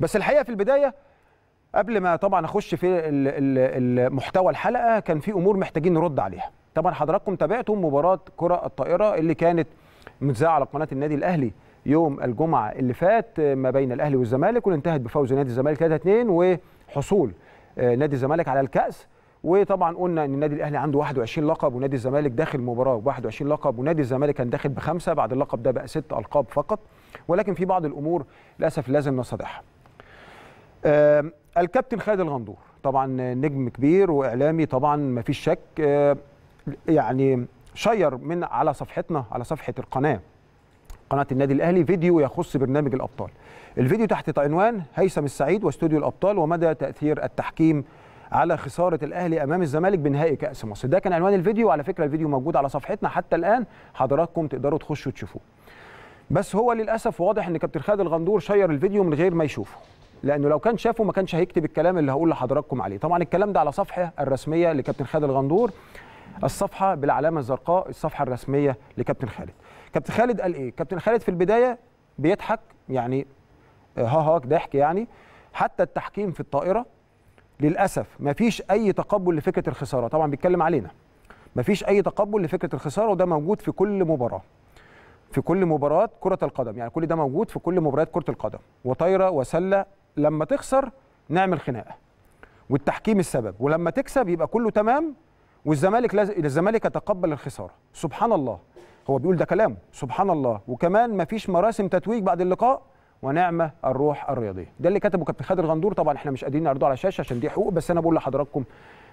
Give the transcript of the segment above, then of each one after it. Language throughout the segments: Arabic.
بس الحقيقه في البدايه قبل ما طبعا اخش في محتوى الحلقه كان في امور محتاجين نرد عليها طبعا حضراتكم تابعتم مباراه كره الطائره اللي كانت متذاعه على قناه النادي الاهلي يوم الجمعه اللي فات ما بين الاهلي والزمالك وانتهت بفوز نادي الزمالك 3-2 وحصول آه، نادي الزمالك على الكاس وطبعا قلنا ان النادي الاهلي عنده 21 لقب ونادي الزمالك داخل مباراه ب 21 لقب ونادي الزمالك كان داخل بخمسه بعد اللقب ده بقى ست القاب فقط ولكن في بعض الامور للاسف لازم نصدحها الكابتن خالد الغندور طبعا نجم كبير واعلامي طبعا ما فيش شك يعني شير من على صفحتنا على صفحه القناه قناه النادي الاهلي فيديو يخص برنامج الابطال الفيديو تحت عنوان هيثم السعيد واستوديو الابطال ومدى تاثير التحكيم على خساره الاهلي امام الزمالك بنهائي كاس مصر ده كان عنوان الفيديو وعلى فكره الفيديو موجود على صفحتنا حتى الان حضراتكم تقدروا تخشوا تشوفوه بس هو للاسف واضح ان كابتن خالد الغندور شير الفيديو من غير ما يشوفه لانه لو كان شافه ما كانش هيكتب الكلام اللي هقول لحضراتكم عليه طبعا الكلام ده على صفحه الرسميه لكابتن خالد الغندور الصفحه بالعلامه الزرقاء الصفحه الرسميه لكابتن خالد كابتن خالد قال ايه كابتن خالد في البدايه بيضحك يعني آه، ها ها ضحك يعني حتى التحكيم في الطائره للاسف ما فيش اي تقبل لفكره الخساره طبعا بيتكلم علينا ما فيش اي تقبل لفكره الخساره وده موجود في كل مباراه في كل مباراه كره القدم يعني كل ده موجود في كل مباريات كره القدم وطايره وسله لما تخسر نعمل خناقه والتحكيم السبب ولما تكسب يبقى كله تمام والزمالك لازم الزمالك يتقبل الخساره سبحان الله هو بيقول ده كلامه سبحان الله وكمان مفيش مراسم تتويج بعد اللقاء ونعمه الروح الرياضيه ده اللي كتبه كابتن خالد غندور طبعا احنا مش قادرين نعرضه على الشاشه عشان دي حقوق بس انا بقول لحضراتكم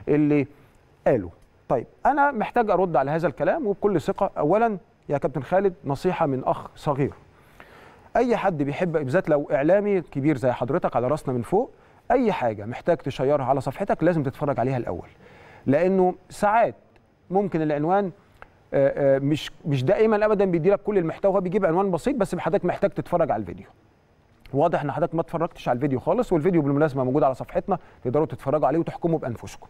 اللي قاله طيب انا محتاج ارد على هذا الكلام وبكل ثقه اولا يا كابتن خالد نصيحه من اخ صغير اي حد بيحب بالذات لو اعلامي كبير زي حضرتك على راسنا من فوق اي حاجه محتاج تشيرها على صفحتك لازم تتفرج عليها الاول لانه ساعات ممكن العنوان آه، آه، مش مش دائما ابدا بيدي لك كل المحتوى بيجيب عنوان بسيط بس حضرتك محتاج تتفرج على الفيديو واضح ان حضرتك ما اتفرجتش على الفيديو خالص والفيديو بالمناسبه موجود على صفحتنا تقدروا تتفرجوا عليه وتحكموا بانفسكم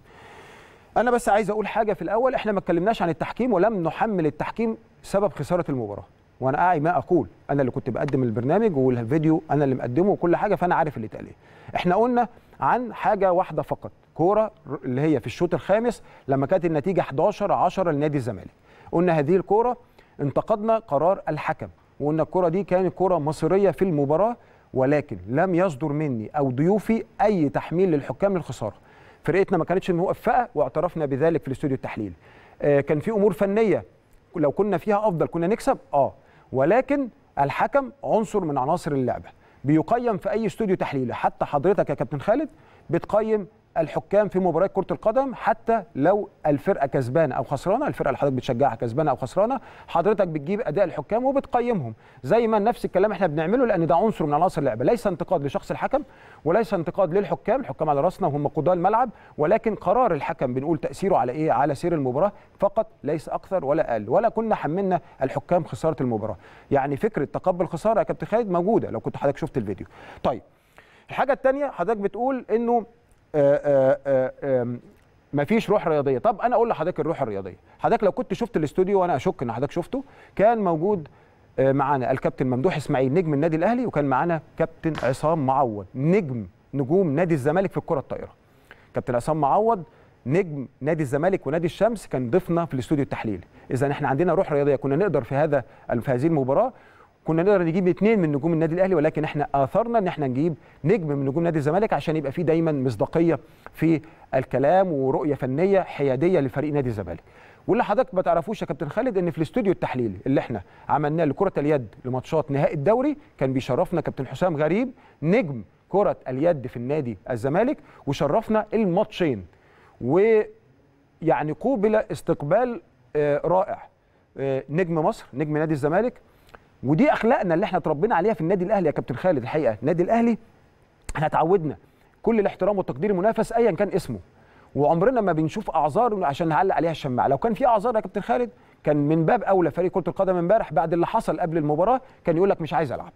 انا بس عايز اقول حاجه في الاول احنا ما اتكلمناش عن التحكيم ولم نحمل التحكيم سبب خساره المباراه وانا اعي ما اقول انا اللي كنت بقدم البرنامج والفيديو انا اللي مقدمه وكل حاجه فانا عارف اللي اتقال إيه. احنا قلنا عن حاجه واحده فقط كوره اللي هي في الشوط الخامس لما كانت النتيجه 11 10 لنادي الزمالك قلنا هذه الكوره انتقدنا قرار الحكم وقلنا الكوره دي كانت كوره مصيريه في المباراه ولكن لم يصدر مني او ضيوفي اي تحميل للحكام للخساره فرقتنا ما كانتش موفقه واعترفنا بذلك في الاستوديو التحليلي آه، كان في امور فنيه لو كنا فيها افضل كنا نكسب اه ولكن الحكم عنصر من عناصر اللعبه بيقيم في اي استوديو تحليلي حتى حضرتك يا كابتن خالد بتقيم الحكام في مباريات كره القدم حتى لو الفرقه كسبانه او خسرانه الفرقه اللي حضرتك بتشجعها كسبانه او خسرانه حضرتك بتجيب اداء الحكام وبتقيمهم زي ما نفس الكلام احنا بنعمله لان ده عنصر من عناصر اللعبه ليس انتقاد لشخص الحكم وليس انتقاد للحكام الحكام على راسنا وهم قضاة الملعب ولكن قرار الحكم بنقول تاثيره على ايه على سير المباراه فقط ليس اكثر ولا اقل ولا كنا حملنا الحكام خساره المباراه يعني فكره تقبل خساره يا كابتن خالد موجوده لو كنت حضرتك شفت الفيديو طيب الحاجه الثانيه حضرتك بتقول انه آه، آه، آه، مفيش روح رياضيه طب انا اقول لحضرتك الروح الرياضيه حضرتك لو كنت شفت الاستوديو وانا اشك ان حضرتك شفته كان موجود معانا الكابتن ممدوح اسماعيل نجم النادي الاهلي وكان معانا كابتن عصام معوض نجم نجوم نادي الزمالك في الكره الطائره كابتن عصام معوض نجم نادي الزمالك ونادي الشمس كان ضيفنا في الاستوديو التحليلي اذا احنا عندنا روح رياضيه كنا نقدر في هذا في هذه المباراه كنا نقدر نجيب اثنين من نجوم النادي الاهلي ولكن احنا اثرنا ان احنا نجيب نجم من نجوم نادي الزمالك عشان يبقى فيه دايما مصداقيه في الكلام ورؤيه فنيه حياديه لفريق نادي الزمالك واللي حضرتك ما تعرفوش يا كابتن خالد ان في الاستوديو التحليلي اللي احنا عملناه لكره اليد لماتشات نهائي الدوري كان بيشرفنا كابتن حسام غريب نجم كره اليد في النادي الزمالك وشرفنا الماتشين ويعني قوبل استقبال آه، رائع آه، نجم مصر نجم نادي الزمالك ودي اخلاقنا اللي احنا اتربينا عليها في النادي الاهلي يا كابتن خالد الحقيقه النادي الاهلي احنا اتعودنا كل الاحترام والتقدير المنافس ايا كان اسمه وعمرنا ما بنشوف اعذار عشان نعلق عليها الشماعه لو كان في اعذار يا كابتن خالد كان من باب اولى فريق كره القدم امبارح بعد اللي حصل قبل المباراه كان يقول لك مش عايز العب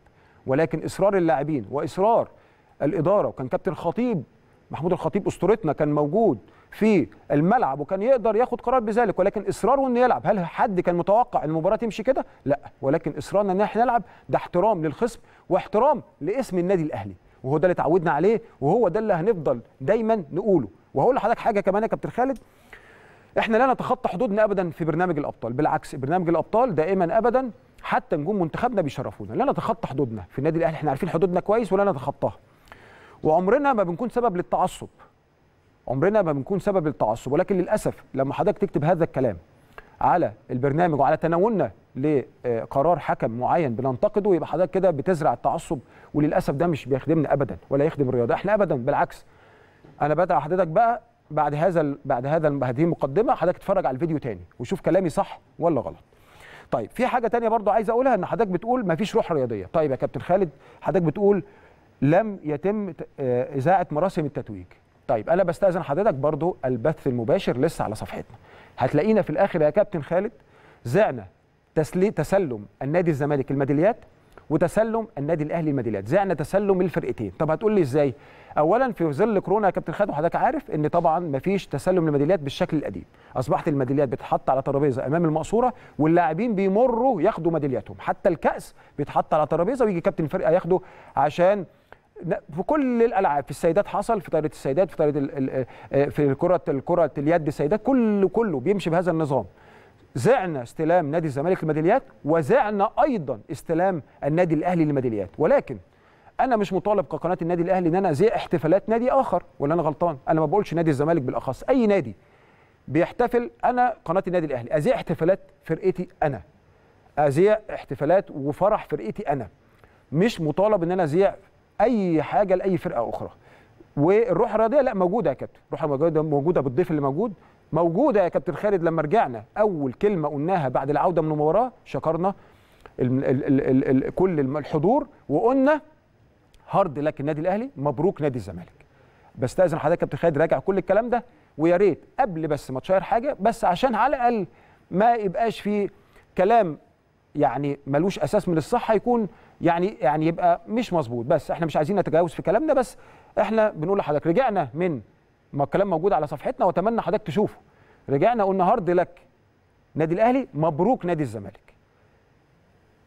ولكن اصرار اللاعبين واصرار الاداره وكان كابتن خطيب محمود الخطيب اسطورتنا كان موجود في الملعب وكان يقدر ياخد قرار بذلك ولكن اصراره انه يلعب هل حد كان متوقع المباراه تمشي كده لا ولكن اصرارنا ان احنا نلعب ده احترام للخصم واحترام لاسم النادي الاهلي وهو ده اللي اتعودنا عليه وهو ده اللي هنفضل دايما نقوله وهقول لحضرتك حاجه كمان يا كابتن خالد احنا لا نتخطى حدودنا ابدا في برنامج الابطال بالعكس برنامج الابطال دائما ابدا حتى نجوم منتخبنا بيشرفونا لا نتخطى حدودنا في النادي الاهلي احنا عارفين حدودنا كويس ولا نتخطاها وعمرنا ما بنكون سبب للتعصب عمرنا ما بنكون سبب للتعصب ولكن للاسف لما حضرتك تكتب هذا الكلام على البرنامج وعلى تناولنا لقرار حكم معين بننتقده يبقى حضرتك كده بتزرع التعصب وللاسف ده مش بيخدمنا ابدا ولا يخدم الرياضه احنا ابدا بالعكس انا بدعي حضرتك بقى بعد هذا بعد هذا هذه المقدمه حضرتك تتفرج على الفيديو تاني وشوف كلامي صح ولا غلط طيب في حاجه تانية برضو عايز اقولها ان حضرتك بتقول مفيش روح رياضيه طيب يا كابتن خالد حضرتك بتقول لم يتم إذاعة مراسم التتويج طيب أنا بستأذن حضرتك برضو البث المباشر لسه على صفحتنا هتلاقينا في الآخر يا كابتن خالد زعنا تسلم النادي الزمالك الميداليات وتسلم النادي الاهلي الميداليات زعنا تسلم الفرقتين طب هتقول لي ازاي اولا في ظل كورونا يا كابتن خالد وحضرتك عارف ان طبعا مفيش تسلم للميداليات بالشكل القديم اصبحت الميداليات بتتحط على ترابيزه امام المقصوره واللاعبين بيمروا ياخدوا ميدالياتهم حتى الكاس بيتحط على ترابيزه ويجي كابتن الفرقه ياخده عشان في كل الالعاب في السيدات حصل في طريقه السيدات في طريقه آه، في كره الكره اليد السيدات كله كله بيمشي بهذا النظام زعنا استلام نادي الزمالك الميداليات وزعنا ايضا استلام النادي الاهلي للميداليات ولكن انا مش مطالب كقناه النادي الاهلي ان انا ازيع احتفالات نادي اخر ولا انا غلطان انا ما بقولش نادي الزمالك بالاخص اي نادي بيحتفل انا قناه النادي الاهلي ازيع احتفالات فرقتي انا ازيع احتفالات وفرح فرقتي انا مش مطالب ان انا ازيع اي حاجه لاي فرقه اخرى والروح الرياضيه لا موجوده يا كابتن الروح الرياضيه موجوده بالضيف اللي موجود موجوده يا كابتن خالد لما رجعنا اول كلمه قلناها بعد العوده من المباراه شكرنا الـ الـ الـ الـ كل الحضور وقلنا هارد لك النادي الاهلي مبروك نادي الزمالك بستاذن حضرتك يا كابتن خالد راجع كل الكلام ده ويا ريت قبل بس ما تشير حاجه بس عشان على الاقل ما يبقاش في كلام يعني ملوش اساس من الصحه يكون يعني يعني يبقى مش مظبوط بس احنا مش عايزين نتجاوز في كلامنا بس احنا بنقول لحضرتك رجعنا من ما الكلام موجود على صفحتنا واتمنى حضرتك تشوفه رجعنا قلنا هارد لك نادي الاهلي مبروك نادي الزمالك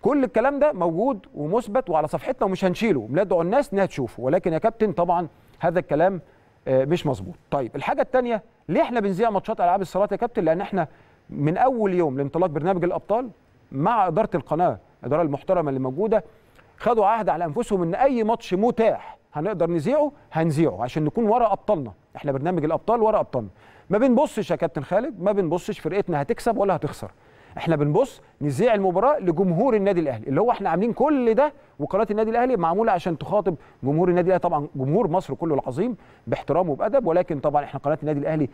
كل الكلام ده موجود ومثبت وعلى صفحتنا ومش هنشيله بندعو الناس انها تشوفه ولكن يا كابتن طبعا هذا الكلام آه، مش مظبوط طيب الحاجه الثانيه ليه احنا بنذيع ماتشات العاب الصالات يا كابتن لان احنا من اول يوم لانطلاق برنامج الابطال مع اداره القناه الاداره المحترمه اللي موجوده خدوا عهد على انفسهم ان اي ماتش متاح هنقدر نذيعه هنذيعه عشان نكون ورا ابطالنا احنا برنامج الابطال ورا ابطالنا ما بنبصش يا كابتن خالد ما بنبصش فرقتنا هتكسب ولا هتخسر احنا بنبص نذيع المباراه لجمهور النادي الاهلي اللي هو احنا عاملين كل ده وقناه النادي الاهلي معموله عشان تخاطب جمهور النادي الاهلي طبعا جمهور مصر كله العظيم باحترام وبادب ولكن طبعا احنا قناه النادي الاهلي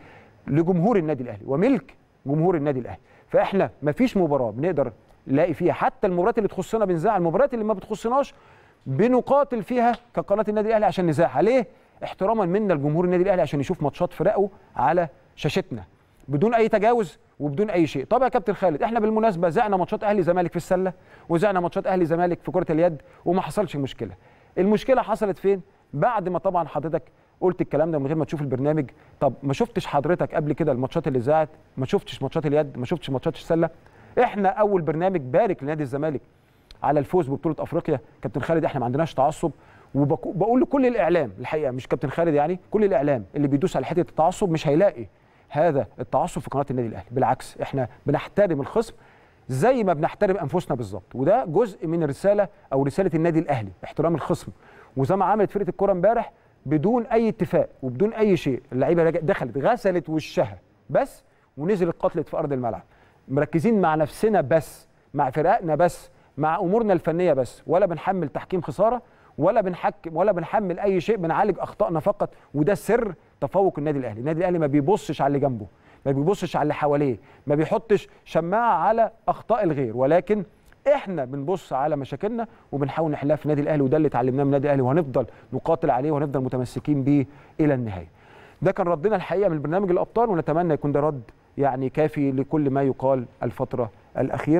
لجمهور النادي الاهلي وملك جمهور النادي الاهلي فاحنا ما فيش مباراه بنقدر نلاقي فيها حتى المباريات اللي تخصنا بنزعل المباريات اللي ما بتخصناش بنقاتل فيها كقناه النادي الاهلي عشان نزاعها ليه احتراما منا لجمهور النادي الاهلي عشان يشوف ماتشات فرقه على شاشتنا بدون اي تجاوز وبدون اي شيء طب يا كابتن خالد احنا بالمناسبه زعنا ماتشات اهلي زمالك في السله وزعنا ماتشات اهلي زمالك في كره اليد وما حصلش مشكله المشكله حصلت فين بعد ما طبعا حضرتك قلت الكلام ده من غير ما تشوف البرنامج طب ما شفتش حضرتك قبل كده الماتشات اللي ذاعت ما شفتش ماتشات اليد ما شفتش ماتشات السله احنا اول برنامج بارك لنادي الزمالك على الفوز ببطوله افريقيا كابتن خالد احنا ما عندناش تعصب وبقول لكل الاعلام الحقيقه مش كابتن خالد يعني كل الاعلام اللي بيدوس على حته التعصب مش هيلاقي هذا التعصب في قناه النادي الاهلي بالعكس احنا بنحترم الخصم زي ما بنحترم انفسنا بالظبط وده جزء من الرساله او رساله النادي الاهلي احترام الخصم وزي ما عملت فرقه الكوره امبارح بدون اي اتفاق وبدون اي شيء اللعيبه دخلت غسلت وشها بس ونزلت قتلت في ارض الملعب مركزين مع نفسنا بس مع فرقنا بس مع امورنا الفنيه بس ولا بنحمل تحكيم خساره ولا بنحكم ولا بنحمل اي شيء بنعالج اخطائنا فقط وده سر تفوق النادي الاهلي النادي الاهلي ما بيبصش على اللي جنبه ما بيبصش على اللي حواليه ما بيحطش شماعه على اخطاء الغير ولكن احنا بنبص على مشاكلنا وبنحاول نحلها في النادي الاهلي وده اللي اتعلمناه من النادي الاهلي وهنفضل نقاتل عليه وهنفضل متمسكين بيه الى النهايه ده كان ردنا الحقيقه من برنامج الابطال ونتمنى يكون ده رد يعني كافي لكل ما يقال الفتره الاخيره